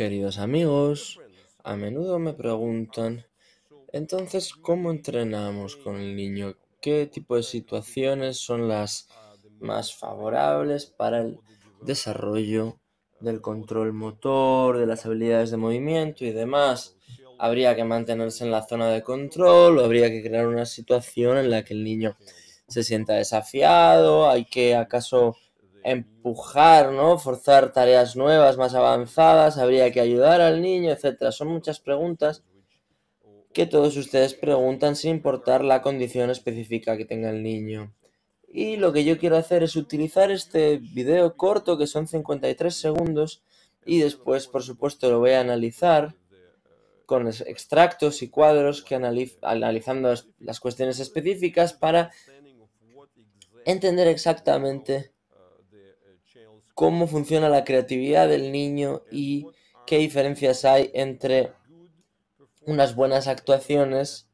Queridos amigos, a menudo me preguntan, entonces, ¿cómo entrenamos con el niño? ¿Qué tipo de situaciones son las más favorables para el desarrollo del control motor, de las habilidades de movimiento y demás? ¿Habría que mantenerse en la zona de control o habría que crear una situación en la que el niño se sienta desafiado? ¿Hay que acaso empujar, ¿no? Forzar tareas nuevas, más avanzadas, habría que ayudar al niño, etcétera. Son muchas preguntas que todos ustedes preguntan sin importar la condición específica que tenga el niño. Y lo que yo quiero hacer es utilizar este video corto que son 53 segundos y después, por supuesto, lo voy a analizar con extractos y cuadros que analizando las cuestiones específicas para entender exactamente cómo funciona la creatividad del niño y qué diferencias hay entre unas buenas actuaciones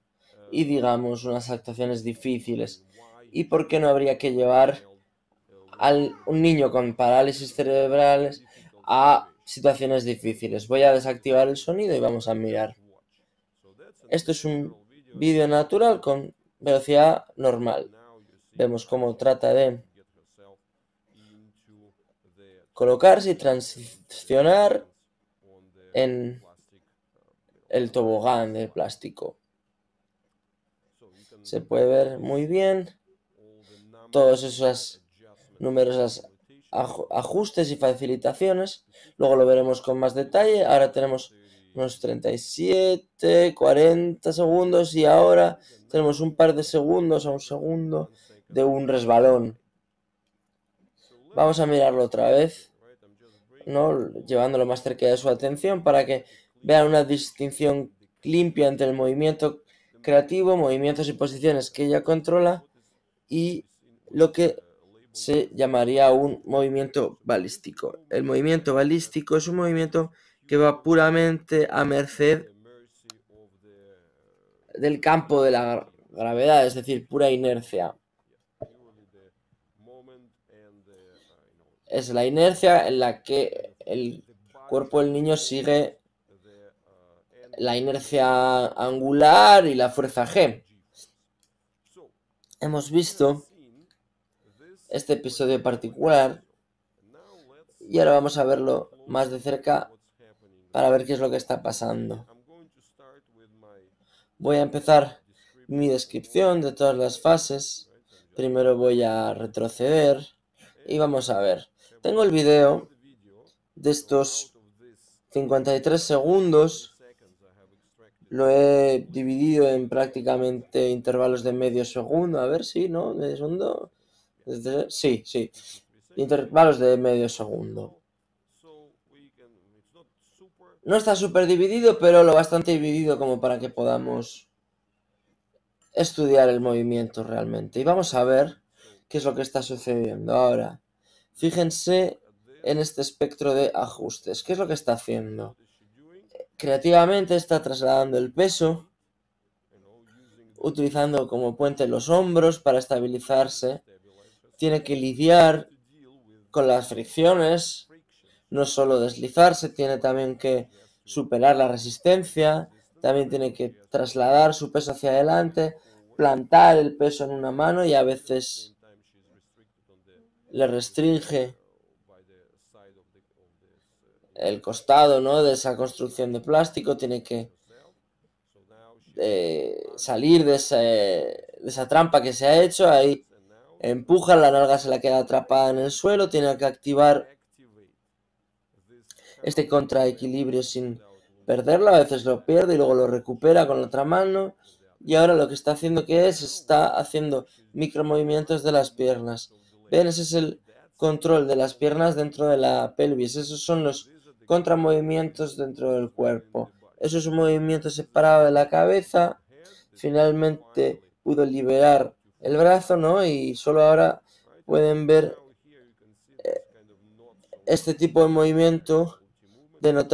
y digamos unas actuaciones difíciles y por qué no habría que llevar a un niño con parálisis cerebrales a situaciones difíciles. Voy a desactivar el sonido y vamos a mirar. Esto es un vídeo natural con velocidad normal. Vemos cómo trata de colocarse y transicionar en el tobogán de plástico. Se puede ver muy bien todos esos numerosos ajustes y facilitaciones. Luego lo veremos con más detalle. Ahora tenemos unos 37, 40 segundos y ahora tenemos un par de segundos a un segundo de un resbalón. Vamos a mirarlo otra vez, ¿no? llevándolo más cerca de su atención para que vean una distinción limpia entre el movimiento creativo, movimientos y posiciones que ella controla y lo que se llamaría un movimiento balístico. El movimiento balístico es un movimiento que va puramente a merced del campo de la gravedad, es decir, pura inercia. Uh, es la inercia en la que el cuerpo del niño sigue la inercia angular y la fuerza G. Hemos visto este episodio particular y ahora vamos a verlo más de cerca para ver qué es lo que está pasando. Voy a empezar mi descripción de todas las fases. Primero voy a retroceder y vamos a ver. Tengo el video de estos 53 segundos. Lo he dividido en prácticamente intervalos de medio segundo. A ver si, ¿no? Medio segundo. Sí, sí. Intervalos de medio segundo. No está súper dividido, pero lo bastante dividido como para que podamos estudiar el movimiento realmente. Y vamos a ver qué es lo que está sucediendo ahora. Fíjense en este espectro de ajustes. ¿Qué es lo que está haciendo? Creativamente está trasladando el peso, utilizando como puente los hombros para estabilizarse. Tiene que lidiar con las fricciones, no solo deslizarse, tiene también que superar la resistencia, también tiene que trasladar su peso hacia adelante, plantar el peso en una mano y a veces le restringe el costado ¿no? de esa construcción de plástico, tiene que eh, salir de, de, esa trampa que se ha hecho, ahí empuja, la nalga se la queda atrapada en el suelo, tiene que activar este contraequilibrio sin perderlo, a veces lo pierde y luego lo recupera con la otra mano, y ahora lo que está haciendo que es, está haciendo micromovimientos de las piernas. ¿Ven? Ese es el control de las piernas dentro de la pelvis. Esos son los contramovimientos dentro del cuerpo. Eso es un movimiento separado de la cabeza. Finalmente pudo liberar el brazo, ¿no? Y solo ahora pueden ver eh, este tipo de movimiento de no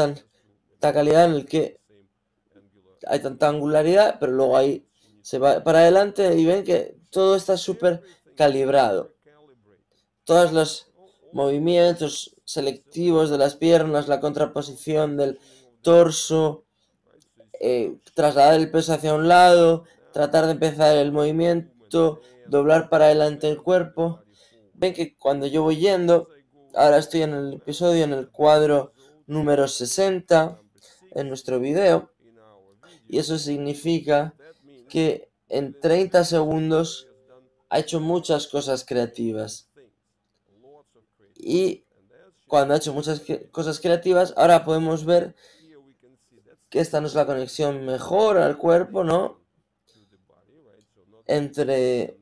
calidad en el que hay tanta angularidad, pero luego ahí se va para adelante y ven que todo está súper calibrado. Todos los movimientos selectivos de las piernas, la contraposición del torso, eh, trasladar el peso hacia un lado, tratar de empezar el movimiento, doblar para adelante el cuerpo. Ven que cuando yo voy yendo, ahora estoy en el episodio, en el cuadro número 60, en nuestro video, y eso significa que en 30 segundos ha hecho muchas cosas creativas. Y cuando ha hecho muchas cosas creativas, ahora podemos ver que esta no es la conexión mejor al cuerpo, ¿no? Entre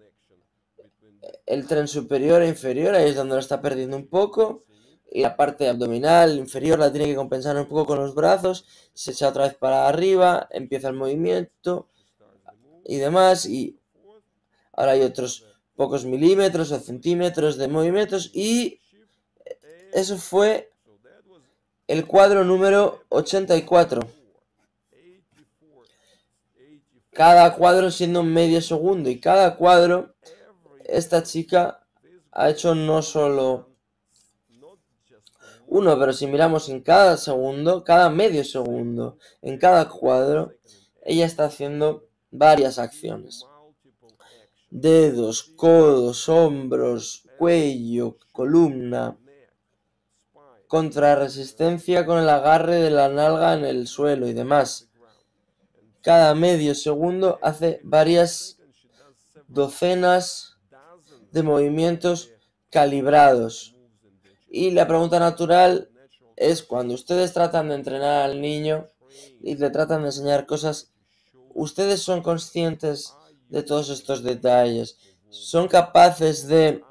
el tren superior e inferior, ahí es donde lo está perdiendo un poco y la parte abdominal inferior la tiene que compensar un poco con los brazos, se echa otra vez para arriba, empieza el movimiento y demás, y ahora hay otros pocos milímetros o centímetros de movimientos y eso fue el cuadro número 84. Cada cuadro siendo medio segundo y cada cuadro esta chica ha hecho no solo uno, pero si miramos en cada segundo, cada medio segundo, en cada cuadro, ella está haciendo varias acciones. Dedos, codos, hombros, cuello, columna. Contrarresistencia con el agarre de la nalga en el suelo y demás. Cada medio segundo hace varias docenas de movimientos calibrados y la pregunta natural es cuando ustedes tratan de entrenar al niño y le tratan de enseñar cosas, ustedes son conscientes de todos estos detalles, son capaces de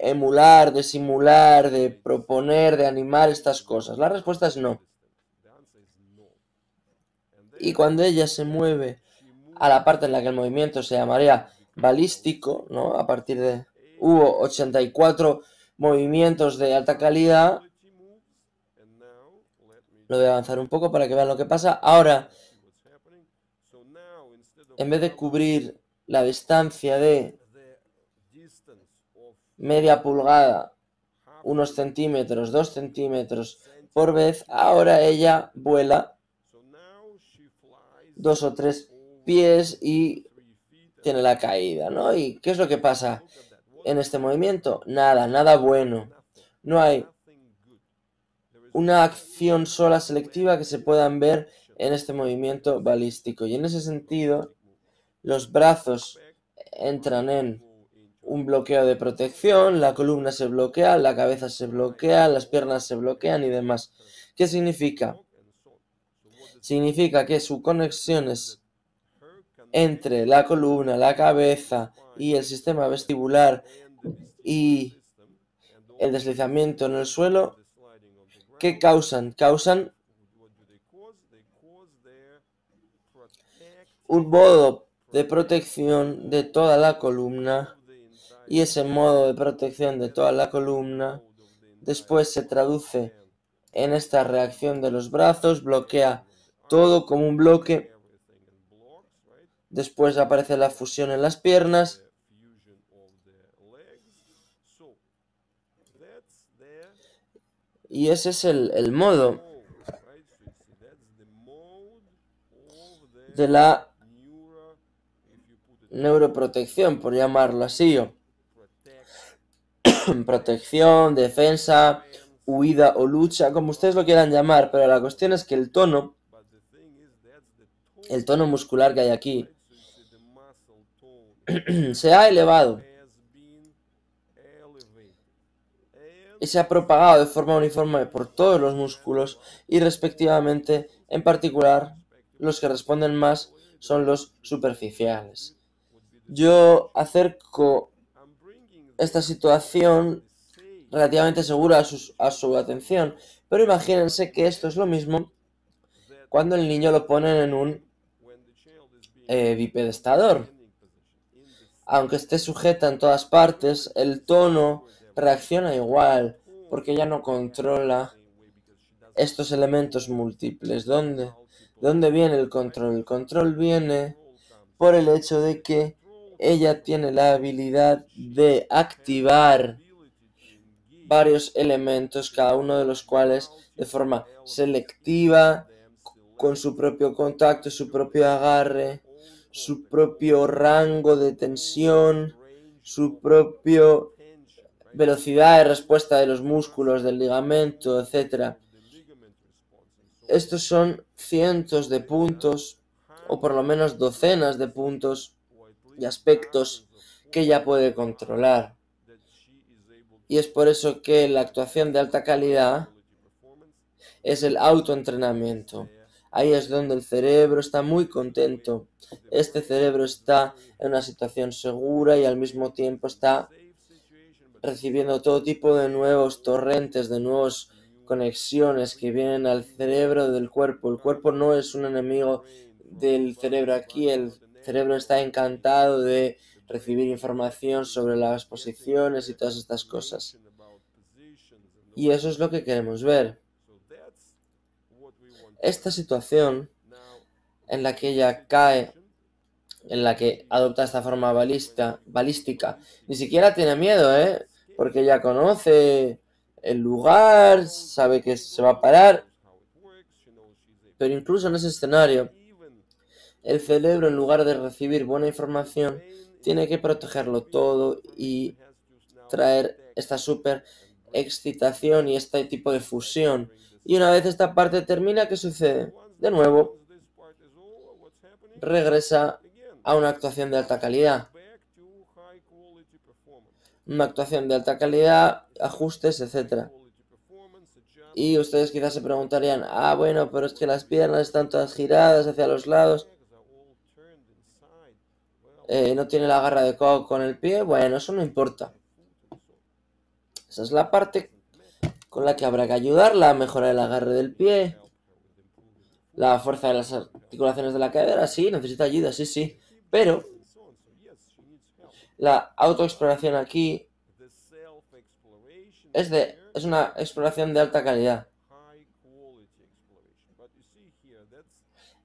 emular, de simular, de proponer, de animar estas cosas. La respuesta es no. Y cuando ella se mueve a la parte en la que el movimiento se llamaría balístico, ¿no? A partir de hubo 84 movimientos de alta calidad. Lo voy a avanzar un poco para que vean lo que pasa. Ahora, en vez de cubrir la distancia de media pulgada, unos centímetros, dos centímetros por vez, ahora ella vuela dos o tres pies y tiene la caída, ¿no? ¿Y qué es lo que pasa? en este movimiento? Nada, nada bueno. No hay una acción sola selectiva que se puedan ver en este movimiento balístico. Y en ese sentido, los brazos entran en un bloqueo de protección, la columna se bloquea, la cabeza se bloquea, las piernas se bloquean y demás. ¿Qué significa? Significa que sus conexiones entre la columna, la cabeza, y el sistema vestibular y el deslizamiento en el suelo, ¿qué causan? Causan un modo de protección de toda la columna y ese modo de protección de toda la columna después se traduce en esta reacción de los brazos, bloquea todo como un bloque, después aparece la fusión en las piernas Y ese es el, modo de la neuroprotección, por llamarlo así. protección, defensa, huida o lucha, como ustedes lo quieran llamar, pero la cuestión es que el tono, el tono muscular que hay aquí, se ha elevado. y se ha propagado de forma uniforme por todos los músculos y respectivamente, en particular, los que responden más son los superficiales. Yo acerco esta situación relativamente segura a, su atención, pero imagínense que esto es lo mismo cuando el niño lo ponen en un eh, bipedestador. Aunque esté sujeta en todas partes, el tono reacciona igual, porque ya no controla estos elementos múltiples. ¿Dónde, ¿Dónde viene el control? El control viene por el hecho de que ella tiene la habilidad de activar varios elementos, cada uno de los cuales de forma selectiva, con su propio contacto, su propio agarre, su propio rango de tensión, su propio velocidad de respuesta de los músculos, del ligamento, etc. Estos son cientos de puntos, o por lo menos docenas de puntos y aspectos que ella puede controlar. Y es por eso que la actuación de alta calidad es el autoentrenamiento. Ahí es donde el cerebro está muy contento. Este cerebro está en una situación segura y al mismo tiempo está recibiendo todo tipo de nuevos torrentes, de nuevas conexiones que vienen al cerebro del cuerpo. El cuerpo no es un enemigo del cerebro aquí, el cerebro está encantado de recibir información sobre las posiciones y todas estas cosas. Y eso es lo que queremos ver. Esta situación en la que ella cae, en la que adopta esta forma balística, ni siquiera tiene miedo, ¿eh? porque ya conoce el lugar, sabe que se va a parar. Pero incluso en ese escenario, el cerebro, en lugar de recibir buena información, tiene que protegerlo todo y traer esta super excitación y este tipo de fusión. Y una vez esta parte termina, ¿qué sucede? De nuevo, regresa a una actuación de alta calidad una actuación de alta calidad, ajustes, etc. Y ustedes quizás se preguntarían, ah, bueno, pero es que las piernas están todas giradas hacia los lados. Eh, no tiene la garra de coco con el pie. Bueno, eso no importa. Esa es la parte con la que habrá que ayudarla a mejorar el agarre del pie. La fuerza de las articulaciones de la cadera, sí, necesita ayuda, sí, sí. Pero la autoexploración aquí es, es una exploración de alta calidad.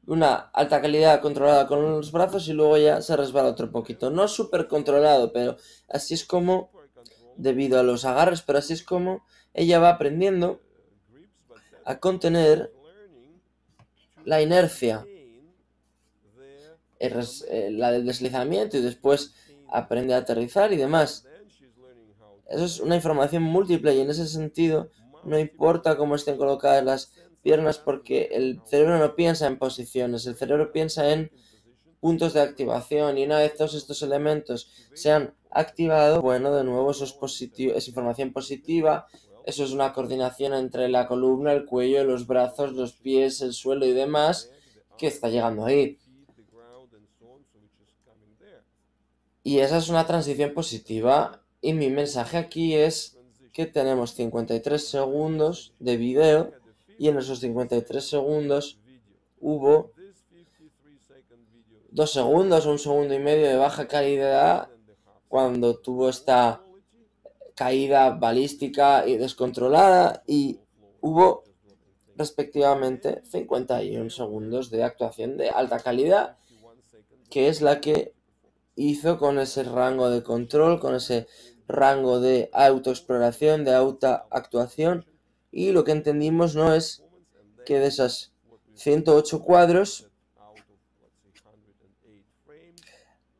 Una alta calidad controlada con los brazos y luego ya se resbala otro poquito. No súper controlado, pero así es como, debido a los agarres, pero así es como ella va aprendiendo a contener la inercia, eh, La del deslizamiento y después aprende a aterrizar y demás. Eso es una información múltiple y en ese sentido no importa cómo estén colocadas las piernas porque el cerebro no piensa en posiciones, el cerebro piensa en puntos de activación y una vez todos estos elementos se han activado, bueno, de nuevo eso es, es información positiva, eso es una coordinación entre la columna, el cuello, los brazos, los pies, el suelo y demás que está llegando ahí. Y esa es una transición positiva. Y mi mensaje aquí es que tenemos 53 segundos de video y en esos 53 segundos hubo dos segundos o un segundo y medio de baja calidad cuando tuvo esta caída balística y descontrolada y hubo respectivamente 51 segundos de actuación de alta calidad que es la que hizo con ese rango de control, con ese rango de autoexploración, de autoactuación y lo que entendimos no es que de esas 108 cuadros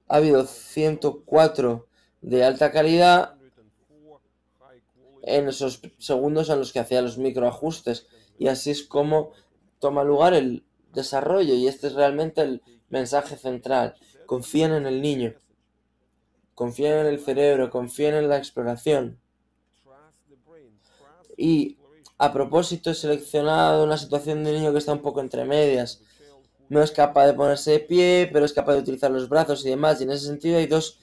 ha habido 104 de alta calidad en esos segundos en los que hacía los microajustes y así es como toma lugar el desarrollo y este es realmente el mensaje central confían en el niño, confían en el cerebro, confían en la exploración. Y a propósito he seleccionado una situación de niño que está un poco entre medias. No es capaz de ponerse de pie, pero es capaz de utilizar los brazos y demás. Y en ese sentido hay dos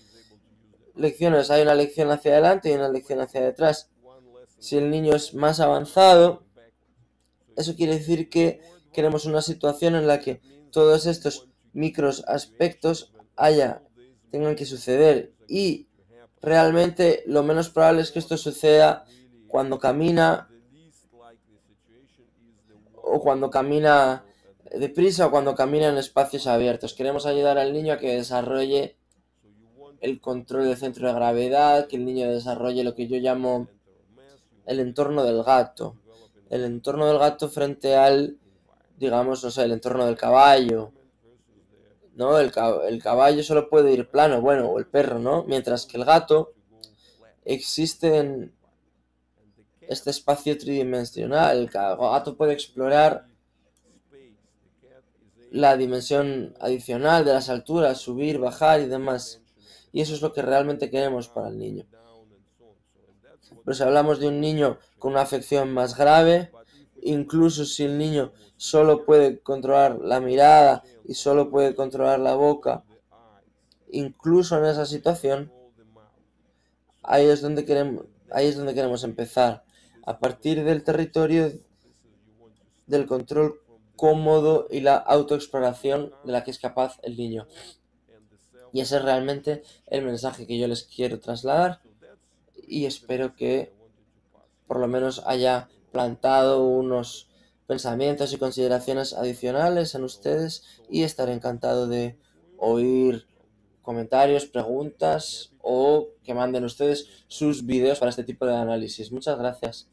lecciones. Hay una lección hacia adelante y una lección hacia detrás. Si el niño es más avanzado, eso quiere decir que queremos una situación en la que todos estos micros aspectos haya, tengan que suceder y realmente lo menos probable es que esto suceda cuando camina o cuando camina deprisa o cuando camina en espacios abiertos. Queremos ayudar al niño a que desarrolle el control del centro de gravedad, que el niño desarrolle lo que yo llamo el entorno del gato. El entorno del gato frente al, digamos, no sé, el entorno del caballo, ¿no? El, el, caballo solo puede ir plano, bueno, o el perro, ¿no? Mientras que el gato existe en este espacio tridimensional. El gato puede explorar la dimensión adicional de las alturas, subir, bajar y demás. Y eso es lo que realmente queremos para el niño. Pero si hablamos de un niño con una afección más grave, incluso si el niño solo puede controlar la mirada y solo puede controlar la boca, incluso en esa situación, ahí es donde queremos, ahí es donde queremos empezar. A partir del territorio del control cómodo y la autoexploración de la que es capaz el niño. Y ese es realmente el mensaje que yo les quiero trasladar y espero que por lo menos haya plantado unos pensamientos y consideraciones adicionales en ustedes y estaré encantado de oír comentarios, preguntas o que manden ustedes sus vídeos para este tipo de análisis. Muchas gracias.